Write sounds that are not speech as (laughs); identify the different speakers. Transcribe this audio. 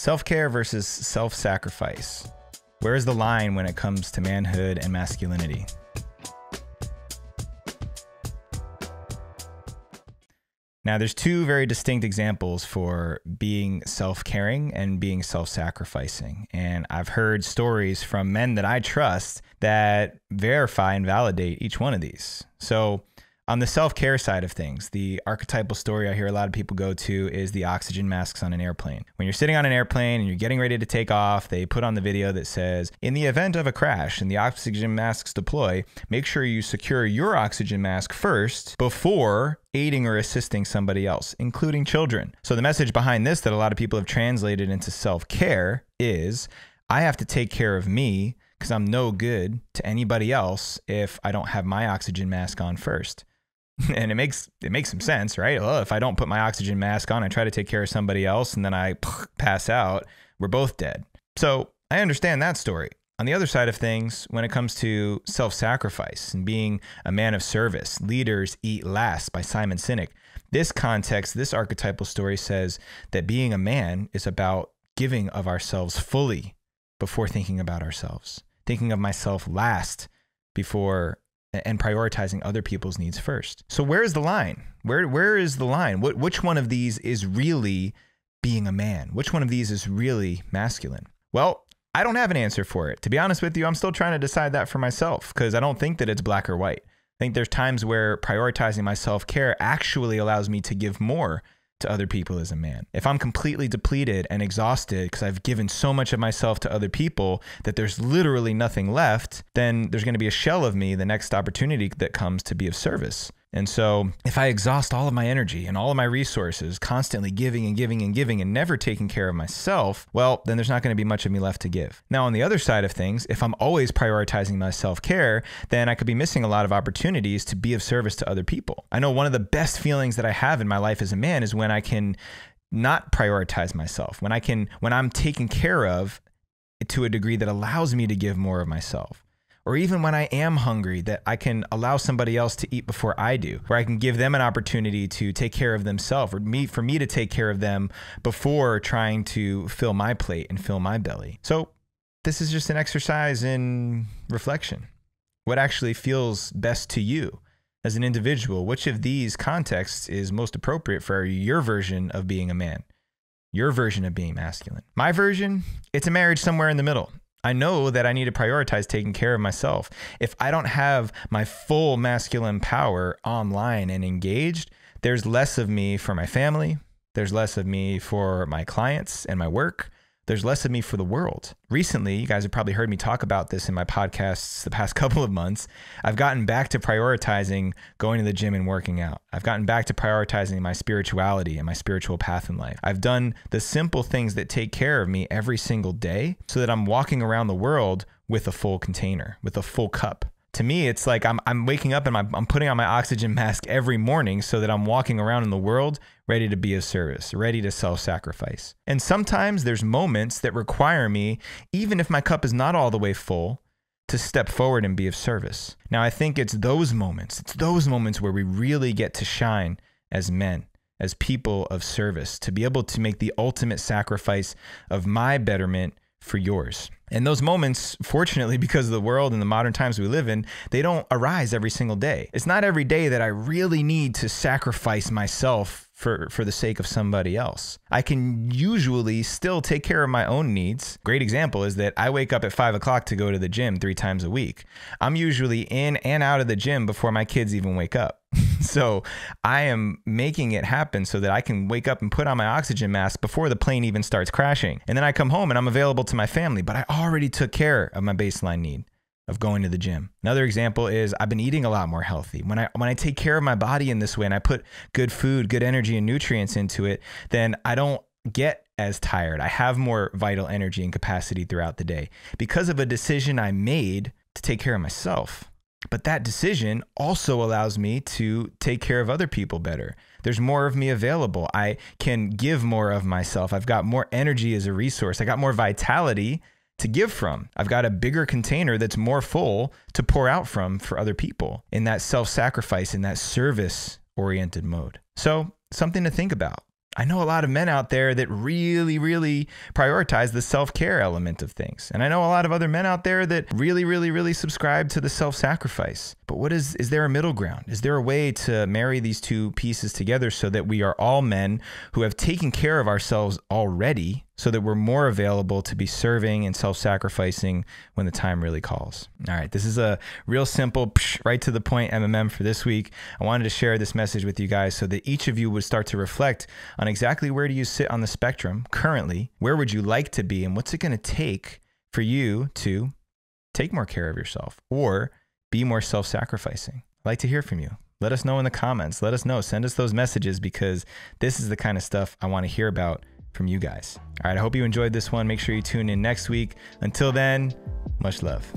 Speaker 1: Self care versus self sacrifice. Where is the line when it comes to manhood and masculinity? Now, there's two very distinct examples for being self caring and being self sacrificing. And I've heard stories from men that I trust that verify and validate each one of these. So, on the self care side of things, the archetypal story I hear a lot of people go to is the oxygen masks on an airplane. When you're sitting on an airplane and you're getting ready to take off, they put on the video that says, In the event of a crash and the oxygen masks deploy, make sure you secure your oxygen mask first before aiding or assisting somebody else, including children. So, the message behind this that a lot of people have translated into self care is I have to take care of me because I'm no good to anybody else if I don't have my oxygen mask on first. (laughs) and it makes it makes some sense, right? Well, oh, if I don't put my oxygen mask on, I try to take care of somebody else, and then I (laughs) pass out. We're both dead. So I understand that story. On the other side of things, when it comes to self sacrifice and being a man of service, Leaders Eat Last by Simon Sinek, this context, this archetypal story says that being a man is about giving of ourselves fully before thinking about ourselves, thinking of myself last before and prioritizing other people's needs first. So where is the line? Where where is the line? What which one of these is really being a man? Which one of these is really masculine? Well, I don't have an answer for it. To be honest with you, I'm still trying to decide that for myself because I don't think that it's black or white. I think there's times where prioritizing my self-care actually allows me to give more to other people as a man. If I'm completely depleted and exhausted because I've given so much of myself to other people that there's literally nothing left, then there's going to be a shell of me the next opportunity that comes to be of service. And so, if I exhaust all of my energy and all of my resources, constantly giving and giving and giving and never taking care of myself, well, then there's not going to be much of me left to give. Now, on the other side of things, if I'm always prioritizing my self care, then I could be missing a lot of opportunities to be of service to other people. I know one of the best feelings that I have in my life as a man is when I can not prioritize myself, when I can, when I'm taken care of to a degree that allows me to give more of myself or even when I am hungry, that I can allow somebody else to eat before I do, where I can give them an opportunity to take care of themselves, or me for me to take care of them before trying to fill my plate and fill my belly. So this is just an exercise in reflection. What actually feels best to you as an individual? Which of these contexts is most appropriate for your version of being a man? Your version of being masculine? My version? It's a marriage somewhere in the middle. I know that I need to prioritize taking care of myself. If I don't have my full masculine power online and engaged, there's less of me for my family, there's less of me for my clients and my work, there's less of me for the world. Recently, you guys have probably heard me talk about this in my podcasts the past (laughs) couple of months. I've gotten back to prioritizing going to the gym and working out. I've gotten back to prioritizing my spirituality and my spiritual path in life. I've done the simple things that take care of me every single day so that I'm walking around the world with a full container, with a full cup to me, it's like I'm, I'm waking up and I'm, I'm putting on my oxygen mask every morning so that I'm walking around in the world ready to be of service, ready to self sacrifice. And sometimes there's moments that require me, even if my cup is not all the way full, to step forward and be of service. Now, I think it's those moments, it's those moments where we really get to shine as men, as people of service, to be able to make the ultimate sacrifice of my betterment for yours. And those moments, fortunately, (laughs) because of the world and the modern times we live in, they don't arise every single day. It's not every day that I really need to sacrifice myself for, for the sake of somebody else. I can usually still take care of my own needs. Great example is that I wake up at five o'clock to go to the gym three times a week. I'm usually in and out of the gym before my kids even wake up. (laughs) so I am making it happen so that I can wake up and put on my oxygen mask before the plane even starts crashing. And then I come home and I'm available to my family, but I already took care of my baseline need of going to the gym. Another example is I've been eating a lot more healthy. When I when I take care of my body in this way and I put good food, good energy and nutrients into it, then I don't get as tired. I have more vital energy and capacity throughout the day because of a decision I made to take care of myself. But that decision also allows me to take care of other people better. There's more of me available. I can give more of myself. I've got more energy as a resource. I got more vitality to give from. I've got a bigger container that's more full to pour out from for other people in that self sacrifice, in that service oriented mode. So, something to think about. I know a lot of men out there that really, really prioritize the self care element of things. And I know a lot of other men out there that really, really, really subscribe to the self sacrifice. But what is, is there a middle ground? Is there a way to marry these two pieces together so that we are all men who have taken care of ourselves already? so that we're more available to be serving and self sacrificing when the time really calls. All right, this is a real simple, right to the point MMM for this week. I wanted to share this message with you guys so that each of you would start to reflect on exactly where do you sit on the spectrum currently, where would you like to be, and what's it going to take for you to take more care of yourself or be more self sacrificing. I'd like to hear from you. Let us know in the comments. Let us know. Send us those messages because this is the kind of stuff I want to hear about from you guys. All right, I hope you enjoyed this one. Make sure you tune in next week. Until then, much love.